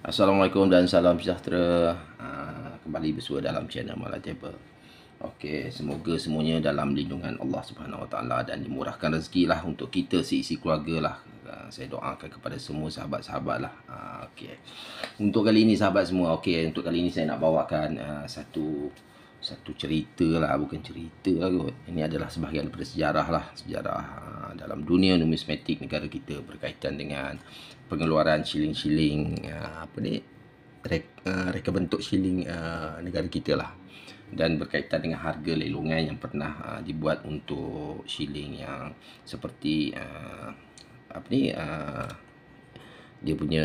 Assalamualaikum dan salam sejahtera ah, Kembali bersua dalam channel Malah Tiba Okay, semoga semuanya dalam lindungan Allah Subhanahu SWT Dan dimurahkan rezeki lah untuk kita si isi keluarga lah ah, Saya doakan kepada semua sahabat-sahabat lah ah, Okay, Untuk kali ini sahabat semua okay, untuk kali ini saya nak bawakan satu satu cerita lah bukan cerita lah kot ini adalah sebahagian daripada sejarah lah sejarah ah, dalam dunia numismatik negara kita berkaitan dengan pengeluaran shilling-shilling ah, apa ni reka, ah, reka bentuk shilling negara kita lah dan berkaitan dengan harga lelongan yang pernah dibuat untuk shilling yang seperti apa ni dia punya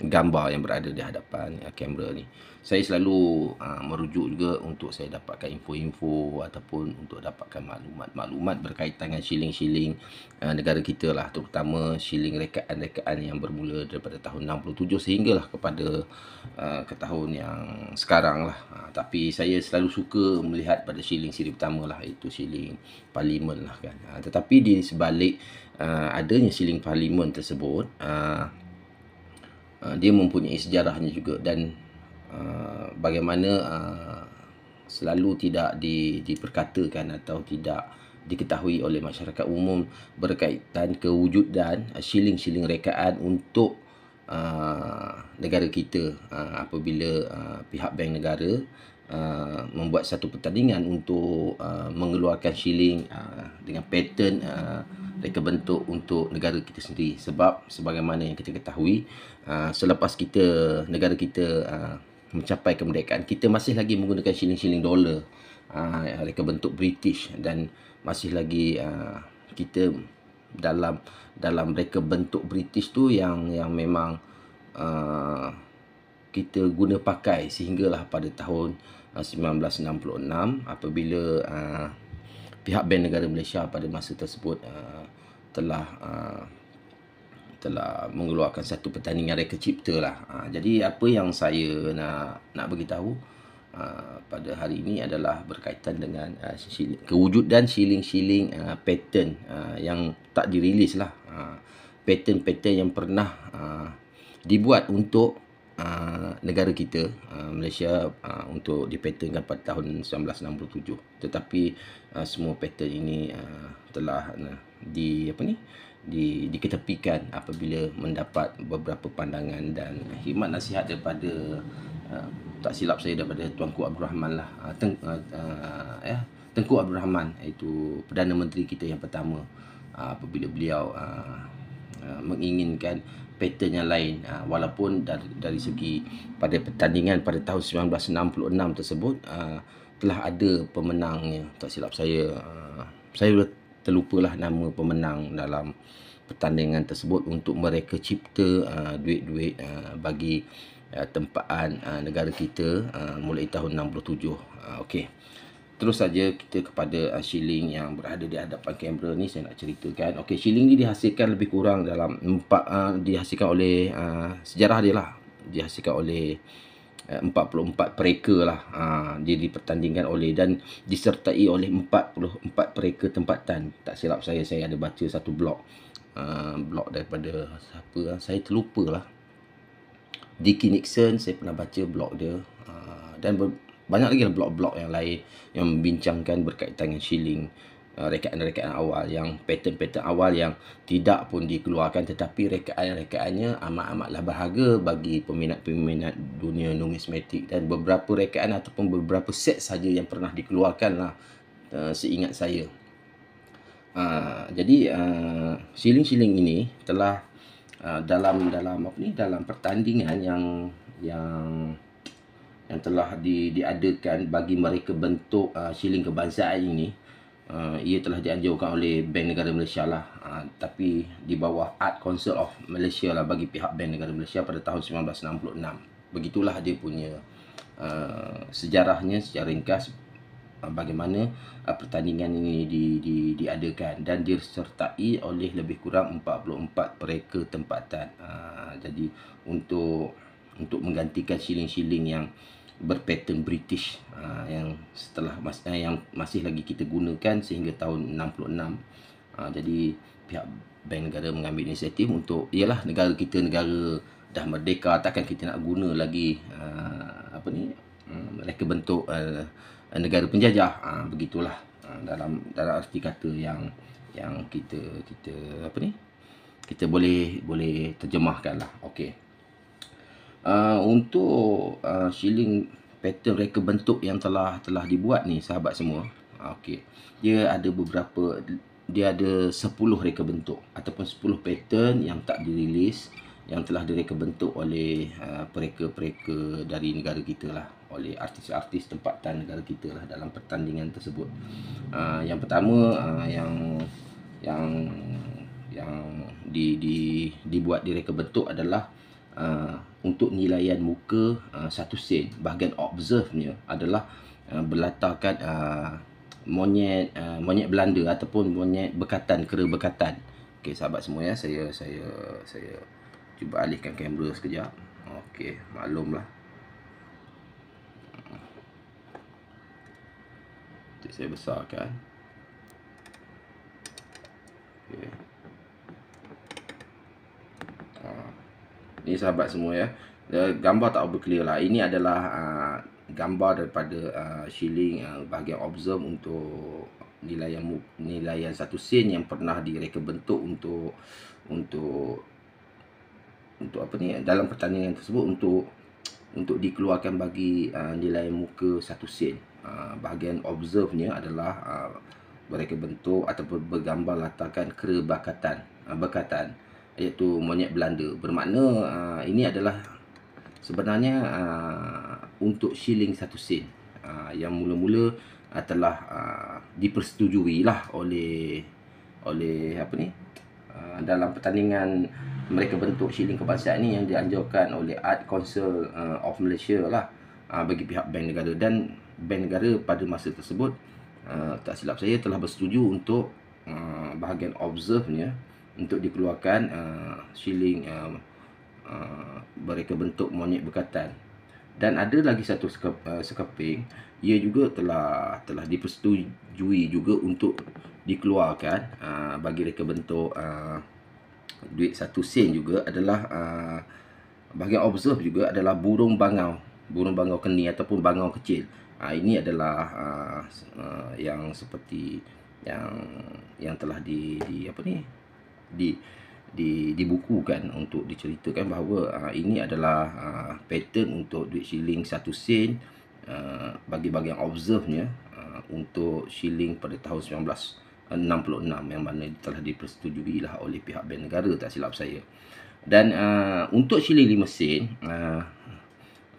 gambar yang berada di hadapan ya, kamera ni saya selalu ha, merujuk juga untuk saya dapatkan info-info ataupun untuk dapatkan maklumat-maklumat berkaitan dengan shilling-shilling ha, negara kita lah terutama shilling rekaan-rekaan yang bermula daripada tahun 67 sehinggalah kepada ha, ke tahun yang sekarang lah ha, tapi saya selalu suka melihat pada shilling siri pertama lah itu shilling parlimen lah kan ha, tetapi di sebalik ha, adanya shilling parlimen tersebut ha, Uh, dia mempunyai sejarahnya juga dan uh, bagaimana uh, selalu tidak di, diperkatakan atau tidak diketahui oleh masyarakat umum berkaitan kewujudan uh, siling-siling rekaan untuk uh, negara kita uh, apabila uh, pihak bank negara uh, membuat satu pertandingan untuk uh, mengeluarkan shilling uh, dengan pattern uh, reka bentuk untuk negara kita sendiri sebab sebagaimana yang kita ketahui uh, selepas kita negara kita uh, mencapai kemerdekaan kita masih lagi menggunakan shilling-shilling dolar uh, reka bentuk British dan masih lagi uh, kita dalam dalam mereka bentuk British tu yang yang memang uh, kita guna pakai sehinggalah pada tahun uh, 1966 apabila uh, pihak band negara Malaysia pada masa tersebut uh, telah uh, telah mengeluarkan satu pertandingan reka cipta lah. Uh, jadi apa yang saya nak nak beritahu tahu Uh, pada hari ini adalah berkaitan dengan uh, kewujudan siling-siling uh, pattern uh, yang tak dirilis lah. Uh, pattern-pattern uh, yang pernah uh, dibuat untuk uh, negara kita, uh, Malaysia uh, untuk dipatternkan pada tahun 1967. Tetapi uh, semua pattern ini uh, telah uh, di apa ni? di diketepikan apabila mendapat beberapa pandangan dan khidmat nasihat daripada uh, tak silap saya daripada Tuanku Abdul Rahman lah uh, Teng, uh, uh, ya, Tengku Abdul Rahman iaitu Perdana Menteri kita yang pertama uh, apabila beliau uh, uh, menginginkan pattern yang lain uh, walaupun dari, dari segi pada pertandingan pada tahun 1966 tersebut uh, telah ada pemenangnya tak silap saya uh, saya terlupalah nama pemenang dalam pertandingan tersebut untuk mereka cipta duit-duit uh, uh, bagi ya, tempaan uh, negara kita uh, mulai tahun 67. Uh, Okey. Terus saja kita kepada uh, shilling yang berada di hadapan kamera ni saya nak ceritakan. Okey, shilling ni dihasilkan lebih kurang dalam empat uh, dihasilkan oleh uh, sejarah dia lah. Dihasilkan oleh uh, 44 pereka lah. Uh, dia dipertandingkan oleh dan disertai oleh 44 pereka tempatan. Tak silap saya, saya ada baca satu blog. Uh, blog daripada siapa? Saya terlupa lah. Dicky Nixon saya pernah baca blog dia ah, dan banyak lagi lah blog-blog yang lain yang membincangkan berkaitan dengan shilling ah, rekaan-rekaan awal yang pattern-pattern awal yang tidak pun dikeluarkan tetapi rekaan-rekaannya amat-amatlah bahagia bagi peminat-peminat dunia numismatik dan beberapa rekaan ataupun beberapa set saja yang pernah dikeluarkan lah ah, seingat saya uh, jadi uh, shilling-shilling ini telah Ah, dalam dalam apa ni dalam pertandingan yang yang yang telah di, diadakan bagi mereka bentuk uh, siling kebangsaan ini uh, ia telah dianjurkan oleh Bank Negara Malaysia lah uh, tapi di bawah Art Council of Malaysia lah bagi pihak Bank Negara Malaysia pada tahun 1966 begitulah dia punya uh, sejarahnya secara ringkas Ah, bagaimana uh, pertandingan ini di, di, diadakan dan disertai oleh lebih kurang 44 pereka tempatan uh, jadi untuk untuk menggantikan siling-siling yang berpattern British uh, yang setelah mas, uh, yang masih lagi kita gunakan sehingga tahun 66 uh, jadi pihak bank negara mengambil inisiatif untuk ialah negara kita negara dah merdeka takkan kita nak guna lagi uh, apa ni uh, mereka bentuk uh, Eh, negara penjajah ha, begitulah ha, dalam dalam arti kata yang yang kita kita apa ni kita boleh boleh terjemahkanlah okey uh, untuk uh, shilling pattern reka bentuk yang telah telah dibuat ni sahabat semua ha, okey dia ada beberapa dia ada 10 reka bentuk ataupun 10 pattern yang tak dirilis yang telah direka bentuk oleh uh, pereka-pereka dari negara kita lah oleh artis-artis tempatan negara kita lah dalam pertandingan tersebut. Uh, yang pertama uh, yang yang yang di di dibuat direka bentuk adalah uh, untuk nilaian muka uh, satu sen bahagian observe ni adalah uh, berlatarkan uh, monyet uh, monyet Belanda ataupun monyet bekatan kera bekatan. Okey sahabat semua ya saya saya saya cuba alihkan kamera sekejap. Okey maklumlah saya besarkan okay. ha. Ah. ni sahabat semua ya. ya gambar tak over clear lah ini adalah ha, gambar daripada ha, shilling ha, bahagian observe untuk nilai yang nilai yang satu sen yang pernah direka bentuk untuk untuk untuk apa ni dalam pertandingan tersebut untuk untuk dikeluarkan bagi uh, nilai muka satu sen Uh, bahagian observe-nya adalah mereka uh, bentuk ataupun bergambar latarkan kerebakatan uh, berkatan iaitu monyet Belanda bermakna ini adalah sebenarnya untuk shilling satu sen yang mula-mula telah dipersetujui lah oleh oleh apa ni dalam pertandingan mereka bentuk shilling kebangsaan ni yang dianjurkan oleh Art Council of Malaysia lah bagi pihak bank negara dan Bank Negara pada masa tersebut uh, tak silap saya telah bersetuju untuk uh, bahagian observe-nya untuk dikeluarkan uh, shilling uh, uh, mereka bentuk monyet berkatan dan ada lagi satu uh, sekeping ia juga telah telah dipersetujui juga untuk dikeluarkan uh, bagi reka bentuk uh, duit satu sen juga adalah uh, bahagian observe juga adalah burung bangau burung bangau keni ataupun bangau kecil uh, ini adalah uh, uh, yang seperti yang yang telah di, di apa ni di di dibukukan untuk diceritakan bahawa uh, ini adalah uh, pattern untuk duit shilling satu sen uh, bagi-bagi yang observe nya uh, untuk shilling pada tahun 1966 yang mana telah dipersetujui lah oleh pihak bank negara tak silap saya dan uh, untuk shilling 5 sen uh,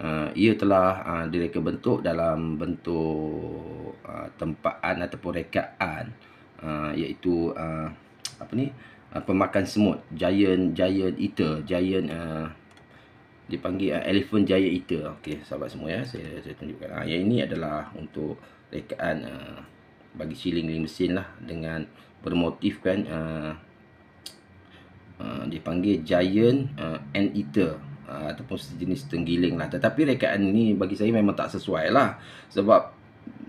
Uh, ia telah uh, direka bentuk dalam bentuk uh, tempaan ataupun rekaan uh, iaitu uh, apa ni uh, pemakan semut giant giant eater giant uh, dipanggil uh, elephant giant eater okey sahabat semua ya saya saya tunjukkan ha, yang ini adalah untuk rekaan uh, bagi siling ni mesin lah dengan bermotifkan uh, uh, dipanggil giant uh, and eater Ah, ataupun sejenis tenggiling lah tetapi rekaan ni bagi saya memang tak sesuai lah sebab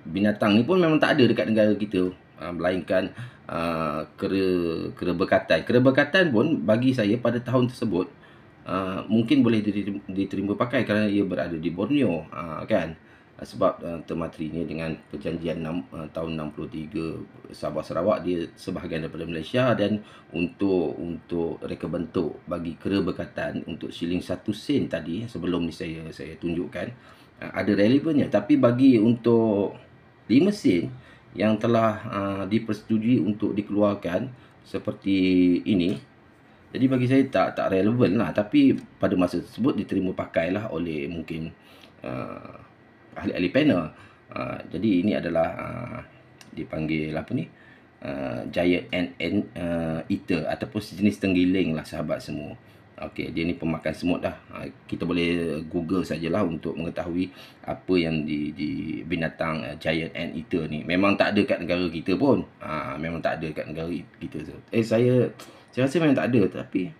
binatang ni pun memang tak ada dekat negara kita ha, melainkan ha, kera, kera berkatan kera berkatan pun bagi saya pada tahun tersebut ha, mungkin boleh diterima, diterima pakai kerana ia berada di Borneo ha, kan? Uh, Ah, sebab uh, ah, ini dengan perjanjian 6, uh, ah, tahun 63 Sabah Sarawak dia sebahagian daripada Malaysia dan untuk untuk reka bentuk bagi kera berkatan untuk siling satu sen tadi sebelum ni saya saya tunjukkan uh, ada relevannya tapi bagi untuk lima sen yang telah uh, dipersetujui untuk dikeluarkan seperti ini jadi bagi saya tak tak relevan lah tapi pada masa tersebut diterima pakailah oleh mungkin uh, ahli-ahli panel. Uh, jadi ini adalah uh, dipanggil apa ni? Uh, giant and, and uh, eater ataupun sejenis tenggiling lah sahabat semua. Okey, dia ni pemakan semut dah. kita boleh Google sajalah untuk mengetahui apa yang di, di binatang giant and eater ni. Memang tak ada kat negara kita pun. Uh, memang tak ada kat negara kita. Eh, saya saya rasa memang tak ada tapi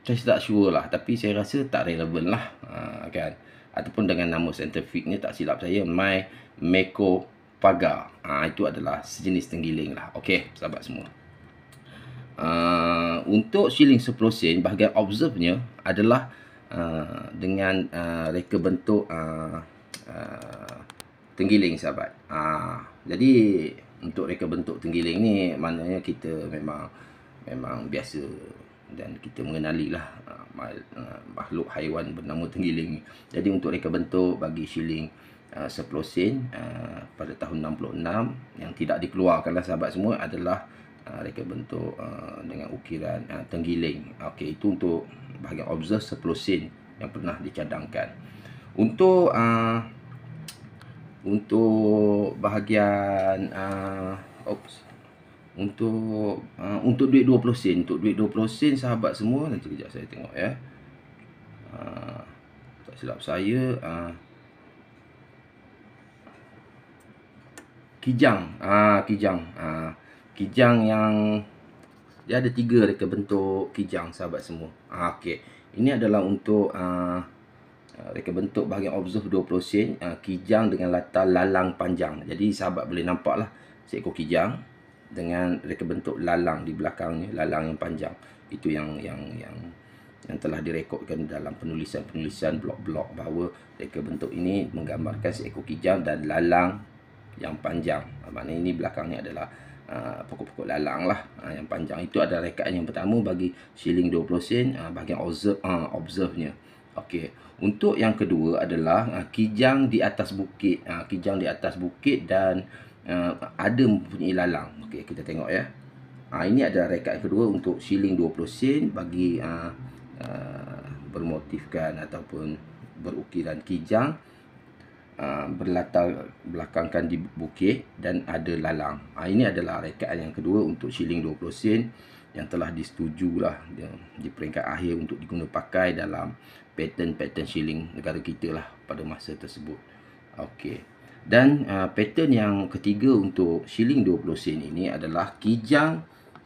saya tak sure lah tapi saya rasa tak relevan lah uh, kan uh, ataupun dengan nama saintifiknya tak silap saya my meko paga ha, itu adalah sejenis tenggiling lah okey sahabat semua uh, untuk shilling 10 sen bahagian observe nya adalah uh, dengan uh, reka bentuk uh, uh, tenggiling sahabat uh, jadi untuk reka bentuk tenggiling ni maknanya kita memang memang biasa dan kita mengenalilah uh, uh, makhluk haiwan bernama tenggiling. Jadi untuk reka bentuk bagi shilling uh, 10 sen uh, pada tahun 66 yang tidak dikeluarkanlah sahabat semua adalah uh, reka bentuk uh, dengan ukiran uh, tenggiling. Okay, itu untuk bahagian observe 10 sen yang pernah dicadangkan. Untuk uh, untuk bahagian uh, oops untuk uh, untuk duit 20 sen untuk duit 20 sen sahabat semua nanti kejap saya tengok ya uh, tak silap saya uh, kijang uh, kijang uh, kijang yang dia ada tiga reka bentuk kijang sahabat semua ah uh, okey ini adalah untuk uh, reka bentuk bahagian observe 20 sen uh, kijang dengan latar lalang panjang jadi sahabat boleh nampak lah seekor kijang dengan reka bentuk lalang di belakangnya lalang yang panjang itu yang yang yang yang telah direkodkan dalam penulisan-penulisan blok-blok bahawa reka bentuk ini menggambarkan seekor kijang dan lalang yang panjang ah, maknanya ini belakangnya adalah Uh, pokok-pokok lalang lah uh, yang panjang itu ada rekaan yang pertama bagi shilling 20 sen uh, bagian observe uh, observe nya okey untuk yang kedua adalah uh, kijang di atas bukit uh, kijang di atas bukit dan uh, ada mempunyai lalang. Okey, kita tengok ya. Ha, ini adalah rekat kedua untuk shilling 20 sen bagi uh, uh, bermotifkan ataupun berukiran kijang uh, berlatar belakangkan di bukit dan ada lalang. Ha, ini adalah rekaan yang kedua untuk shilling 20 sen yang telah disetujulah di, di peringkat akhir untuk diguna pakai dalam pattern-pattern shilling negara kita lah pada masa tersebut. Okey. Dan uh, pattern yang ketiga untuk shilling 20 sen ini adalah kijang.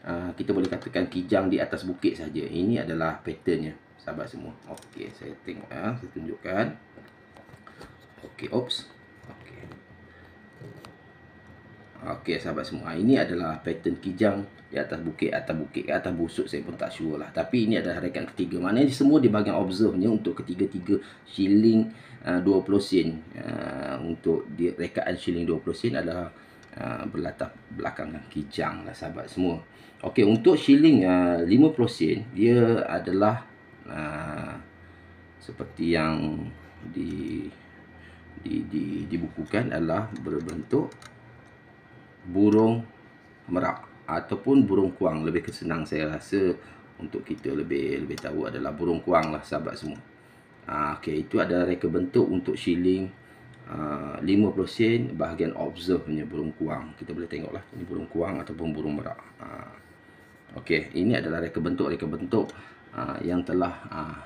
Uh, kita boleh katakan kijang di atas bukit saja. Ini adalah patternnya, sahabat semua. Okey, saya tengok ya. Saya tunjukkan. Okey, ops. Okey sahabat semua. Ah, ini adalah pattern kijang di atas bukit atau bukit atau busuk saya pun tak sure lah. Tapi ini adalah harikat ketiga. mana? Maknanya semua di bahagian observe ni untuk ketiga-tiga shilling ah, uh, 20 sen. Uh, untuk di rekaan shilling 20 sen adalah uh, berlatar belakang kijang lah sahabat semua. Okey untuk shilling uh, 50 sen dia adalah uh, seperti yang di di di dibukukan adalah berbentuk burung merak ataupun burung kuang lebih kesenang saya rasa untuk kita lebih lebih tahu adalah burung kuang lah sahabat semua. Ah ha, uh, okey itu adalah reka bentuk untuk shilling ha, uh, 50 sen bahagian observe punya burung kuang. Kita boleh tengok lah ini burung kuang ataupun burung merak. Ah ha, uh, okey ini adalah reka bentuk reka bentuk uh, yang telah uh,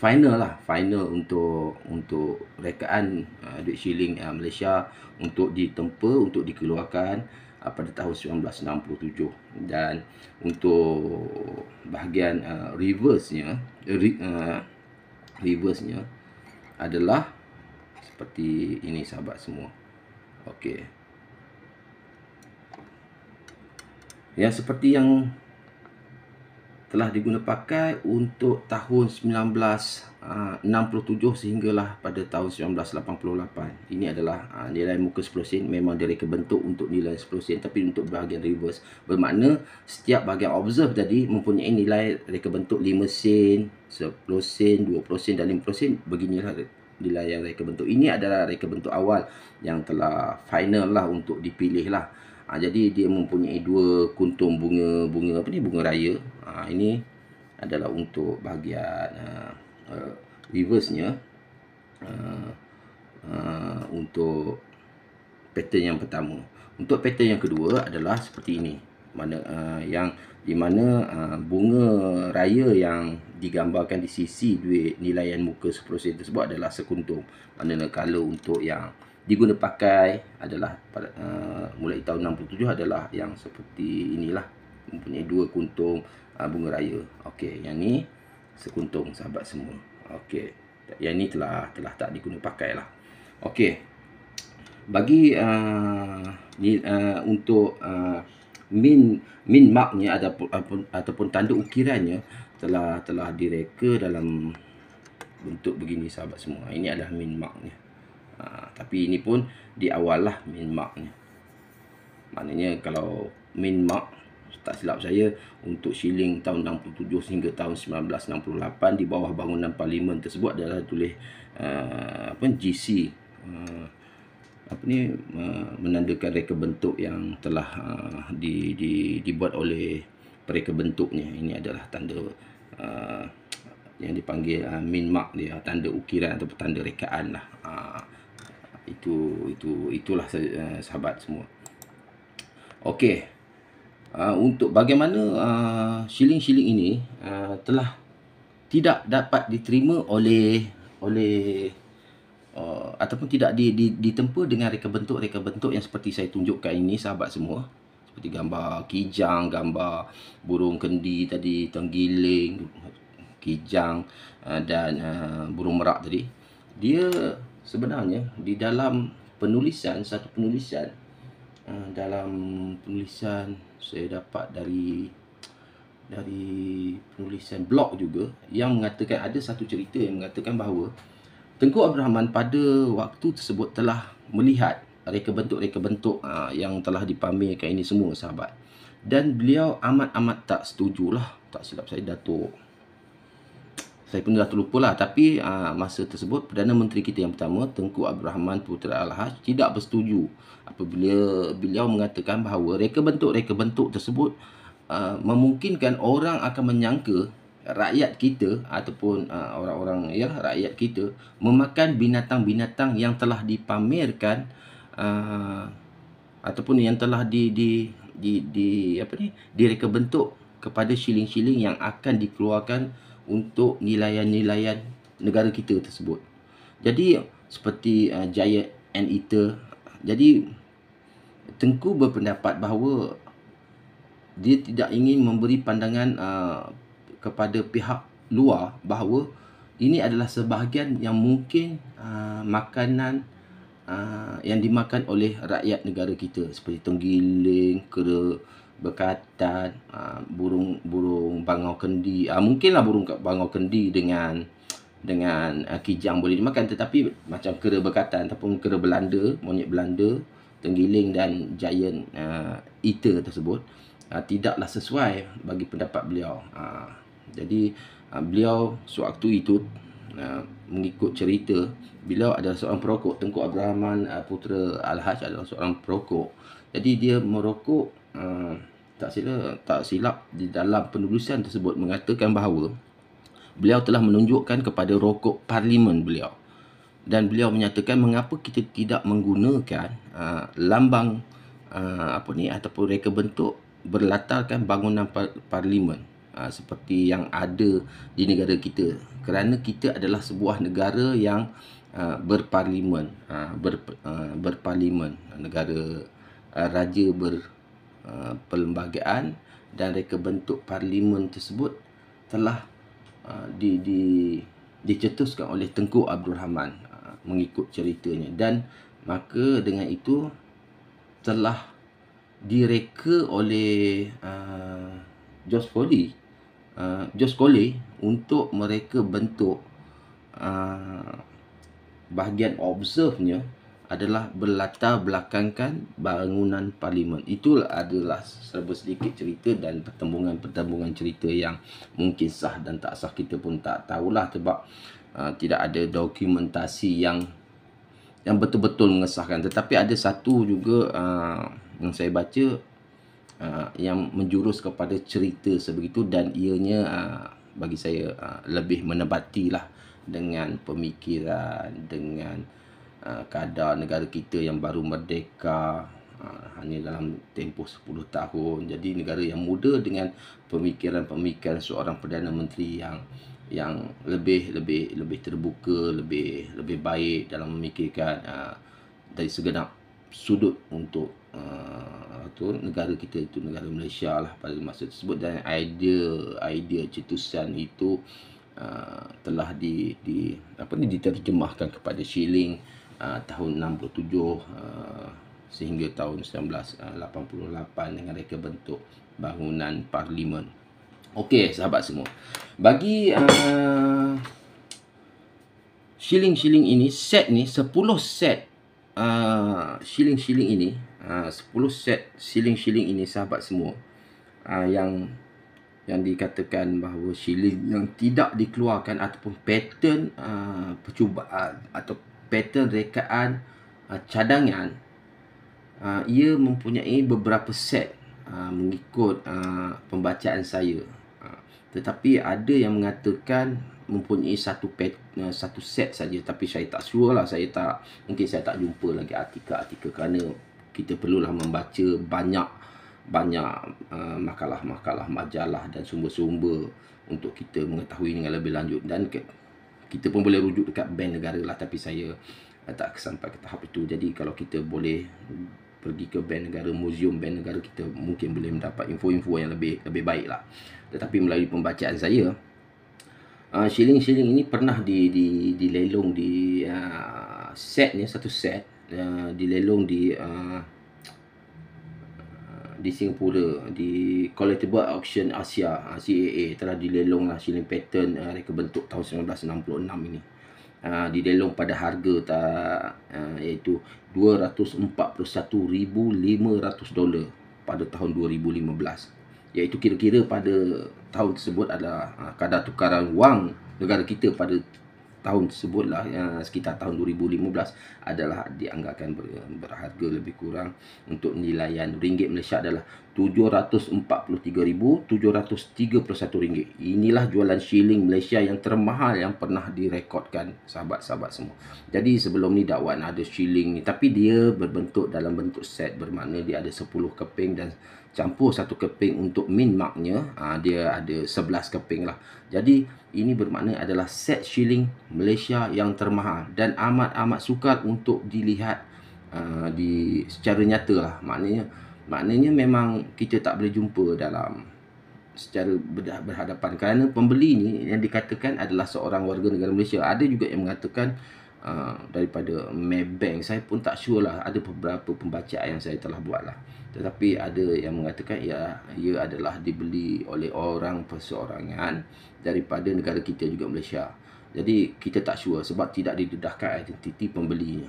final lah final untuk untuk rekaan uh, duit shilling uh, Malaysia untuk ditempa untuk dikeluarkan uh, pada tahun 1967 dan untuk bahagian uh, reverse-nya uh, re, uh, reverse-nya adalah seperti ini sahabat semua. Okey. Ya seperti yang telah diguna pakai untuk tahun 1967 ah, sehinggalah pada tahun 1988. Ini adalah ah, nilai muka 10 sen memang dari kebentuk untuk nilai 10 sen tapi untuk bahagian reverse. Bermakna setiap bahagian observe tadi mempunyai nilai dari kebentuk 5 sen, 10 sen, 20 sen dan 50 sen. Beginilah nilai yang reka bentuk. Ini adalah dari kebentuk awal yang telah final lah untuk dipilih lah ha, jadi dia mempunyai dua kuntum bunga bunga apa ni bunga raya ha, ini adalah untuk bahagian uh, ha, uh, ha, reverse nya uh, ha, uh, untuk pattern yang pertama untuk pattern yang kedua adalah seperti ini mana uh, yang di mana uh, bunga raya yang digambarkan di sisi duit nilaian muka 10% tersebut adalah sekuntum manakala kalau untuk yang diguna pakai adalah pada uh, mulai tahun 67 adalah yang seperti inilah mempunyai dua kuntum uh, bunga raya. Okey, yang ni sekuntung sahabat semua. Okey. Yang ni telah telah tak diguna pakailah. Okey. Bagi uh, ni, uh, untuk uh, min min marknya ataupun, ataupun ataupun tanda ukirannya telah telah direka dalam bentuk begini sahabat semua. Ini adalah min marknya ha, tapi ini pun di awal lah min marknya maknanya kalau min mark tak silap saya untuk shilling tahun 67 hingga tahun 1968 di bawah bangunan parlimen tersebut adalah tulis uh, apa GC uh, apa ni uh, menandakan reka bentuk yang telah uh, di, di, dibuat oleh reka bentuknya ini adalah tanda uh, yang dipanggil uh, min mark dia tanda ukiran atau tanda rekaan lah itu itu itulah eh, sahabat semua. Okey. Ah, untuk bagaimana ah, shilling-shilling ini ah, telah tidak dapat diterima oleh oleh ataupun tidak di, di, ditempa dengan reka bentuk-reka bentuk yang seperti saya tunjukkan ini sahabat semua. Seperti gambar kijang, gambar burung kendi tadi, tenggiling, kijang dan burung merak tadi. Dia sebenarnya di dalam penulisan satu penulisan ha, dalam penulisan saya dapat dari dari penulisan blog juga yang mengatakan ada satu cerita yang mengatakan bahawa Tengku abdul rahman pada waktu tersebut telah melihat reka bentuk-reka bentuk ha, yang telah dipamerkan ini semua sahabat dan beliau amat-amat tak setujulah tak silap saya Datuk saya pun dah terlupa lah tapi uh, masa tersebut Perdana Menteri kita yang pertama Tengku Abdul Rahman Putera Al-Hajj tidak bersetuju apabila beliau mengatakan bahawa reka bentuk-reka bentuk tersebut uh, memungkinkan orang akan menyangka rakyat kita ataupun ah, orang-orang ya rakyat kita memakan binatang-binatang yang telah dipamerkan uh, ataupun yang telah di di di, di apa ni direka bentuk kepada shilling-shilling yang akan dikeluarkan untuk nilaian-nilaian negara kita tersebut. Jadi seperti uh, Giant and Eater. Jadi Tengku berpendapat bahawa dia tidak ingin memberi pandangan uh, kepada pihak luar bahawa ini adalah sebahagian yang mungkin uh, makanan uh, yang dimakan oleh rakyat negara kita seperti tenggiling, kera, berkatan ah, burung-burung uh, bangau kendi uh, mungkinlah burung bangau kendi dengan dengan uh, kijang boleh dimakan tetapi macam kera berkatan ataupun kera Belanda monyet Belanda tenggiling dan giant uh, eater tersebut uh, tidaklah sesuai bagi pendapat beliau uh, jadi uh, beliau sewaktu itu uh, mengikut cerita beliau ada seorang perokok Tengku Abdul Rahman uh, putra Al-Haj adalah seorang perokok jadi dia merokok Ah, tak silap tak silap di dalam penulisan tersebut mengatakan bahawa beliau telah menunjukkan kepada rokok parlimen beliau dan beliau menyatakan mengapa kita tidak menggunakan uh, lambang uh, apa ni ataupun reka bentuk berlatarkan bangunan par- parlimen uh, seperti yang ada di negara kita kerana kita adalah sebuah negara yang uh, berparlimen uh, ber, uh, berparlimen negara uh, raja ber Uh, perlembagaan dan reka bentuk parlimen tersebut telah uh, di, di, dicetuskan oleh Tengku Abdul Rahman uh, mengikut ceritanya dan maka dengan itu telah direka oleh uh, Jos Foley uh, Jos Foley untuk mereka bentuk uh, bahagian observe-nya adalah berlatar belakangkan bangunan parlimen. Itulah adalah serba sedikit cerita dan pertembungan-pertembungan cerita yang mungkin sah dan tak sah kita pun tak tahulah sebab uh, tidak ada dokumentasi yang yang betul-betul mengesahkan. Tetapi ada satu juga uh, yang saya baca uh, yang menjurus kepada cerita sebegitu dan ianya uh, bagi saya uh, lebih lah dengan pemikiran, dengan... Ah, kadar negara kita yang baru merdeka ah, hanya dalam tempoh 10 tahun jadi negara yang muda dengan pemikiran-pemikiran seorang perdana menteri yang yang lebih lebih lebih terbuka lebih lebih baik dalam memikirkan ah, dari segenap sudut untuk atau uh, negara kita itu negara Malaysia lah pada masa tersebut dan idea idea cetusan itu uh, telah di di apa ni diterjemahkan kepada shilling uh, Ah, tahun 67 uh, ah, sehingga tahun 1988 ah, dengan reka bentuk bangunan parlimen. Okey sahabat semua. Bagi shilling-shilling uh, ini set ni 10 set uh, shilling-shilling ini uh, 10 set shilling-shilling ini sahabat semua uh, yang yang dikatakan bahawa shilling yang tidak dikeluarkan ataupun pattern uh, percubaan atau pattern rekaan uh, cadangan uh, ia mempunyai beberapa set uh, mengikut uh, pembacaan saya uh, tetapi ada yang mengatakan mempunyai satu pet, satu set saja tapi saya tak sure lah saya tak mungkin saya tak jumpa lagi artikel-artikel kerana kita perlulah membaca banyak banyak uh, makalah-makalah majalah dan sumber-sumber untuk kita mengetahui dengan lebih lanjut dan ke, kita pun boleh rujuk dekat bank negara lah tapi saya uh, tak sampai ke tahap itu jadi kalau kita boleh pergi ke bank negara museum bank negara kita mungkin boleh mendapat info-info yang lebih lebih baik lah tetapi melalui pembacaan saya uh, ah, shilling-shilling ini pernah di di di lelong di uh, ah, set satu set uh, di lelong di uh, di Singapura di Collectible Auction Asia ah, CAA telah dilelong lah shilling pattern uh, reka bentuk tahun 1966 ini. Uh, dilelong pada harga tak, uh, iaitu 241,500 dolar pada tahun 2015 iaitu kira-kira pada tahun tersebut adalah uh, kadar tukaran wang negara kita pada tahun tersebutlah uh, ya, sekitar tahun 2015 adalah dianggarkan ber, berharga lebih kurang untuk nilaian ringgit Malaysia adalah 743,731 ringgit. Inilah jualan shilling Malaysia yang termahal yang pernah direkodkan sahabat-sahabat semua. Jadi sebelum ni dakwaan ada shilling ni tapi dia berbentuk dalam bentuk set bermakna dia ada 10 keping dan campur satu keping untuk min marknya ha, dia ada 11 keping lah jadi ini bermakna adalah set shilling Malaysia yang termahal dan amat-amat sukar untuk dilihat uh, di secara nyata lah maknanya maknanya memang kita tak boleh jumpa dalam secara berhadapan kerana pembeli ni yang dikatakan adalah seorang warga negara Malaysia ada juga yang mengatakan uh, daripada Maybank saya pun tak sure lah ada beberapa pembacaan yang saya telah buat lah tetapi ada yang mengatakan ya ia adalah dibeli oleh orang perseorangan daripada negara kita juga Malaysia. Jadi kita tak sure sebab tidak didedahkan identiti pembelinya.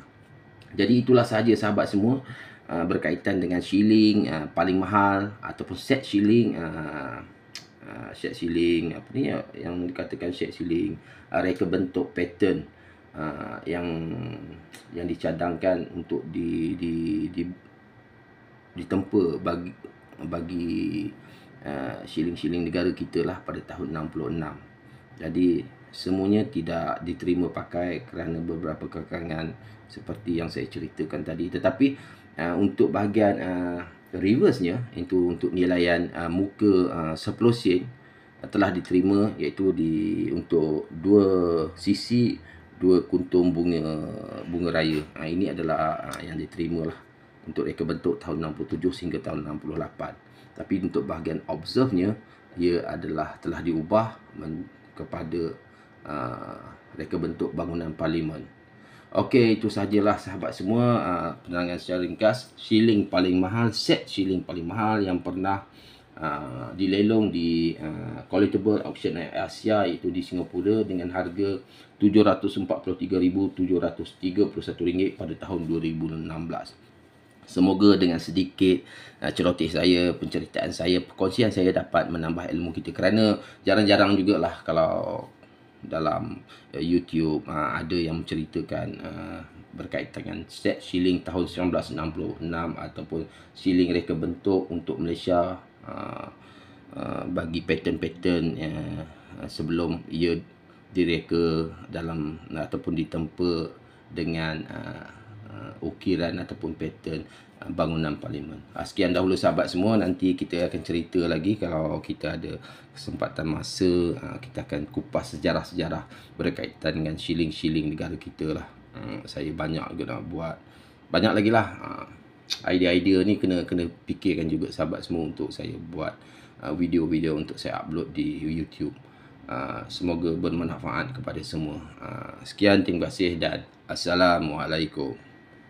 Jadi itulah sahaja sahabat semua uh, berkaitan dengan shilling uh, paling mahal ataupun set shilling uh, set shilling apa ni yang dikatakan set shilling reka bentuk pattern yang yang dicadangkan untuk di di di ditempa bagi bagi siling-siling uh, negara kita lah pada tahun 66. Jadi semuanya tidak diterima pakai kerana beberapa kekangan seperti yang saya ceritakan tadi. Tetapi uh, untuk bahagian uh, reverse-nya itu untuk nilaian uh, muka uh, 10 sen uh, telah diterima iaitu di untuk dua sisi dua kuntum bunga bunga raya. Ha, ini adalah ha, yang diterima lah untuk reka bentuk tahun 67 sehingga tahun 68. Tapi untuk bahagian observe-nya, ia adalah telah diubah kepada uh, reka bentuk bangunan parlimen. Okey, itu sajalah sahabat semua uh, penerangan secara ringkas. Shilling paling mahal, set siling paling mahal yang pernah Uh, dilelong di uh, collectible auction Asia iaitu di Singapura dengan harga RM743,731 pada tahun 2016. Semoga dengan sedikit uh, cerotih saya, penceritaan saya, perkongsian saya dapat menambah ilmu kita kerana jarang-jarang juga lah kalau dalam uh, YouTube uh, ada yang menceritakan uh, berkaitan dengan set siling tahun 1966 ataupun siling reka bentuk untuk Malaysia uh, uh, bagi pattern-pattern uh, sebelum ia direka dalam uh, ataupun ditempa dengan uh, Uh, ukiran ataupun pattern uh, bangunan parlimen. Ah, sekian dahulu sahabat semua. Nanti kita akan cerita lagi kalau kita ada kesempatan masa. Uh, kita akan kupas sejarah-sejarah berkaitan dengan shilling-shilling negara kita lah. Saya banyak juga nak buat. Banyak lagi lah. Idea-idea ni kena kena fikirkan juga sahabat semua untuk saya buat video-video untuk saya upload di YouTube. Semoga bermanfaat kepada semua. Sekian, terima kasih dan Assalamualaikum.